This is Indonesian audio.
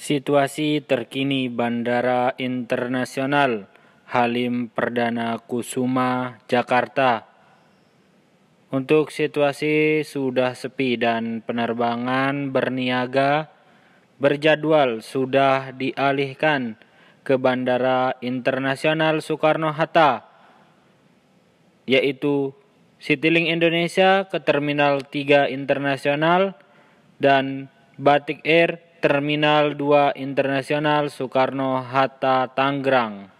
Situasi terkini Bandara Internasional Halim Perdana Kusuma, Jakarta. Untuk situasi sudah sepi dan penerbangan berniaga berjadwal sudah dialihkan ke Bandara Internasional Soekarno-Hatta, yaitu Citilink Indonesia ke Terminal 3 Internasional dan Batik Air Terminal 2 Internasional Soekarno-Hatta Tanggerang.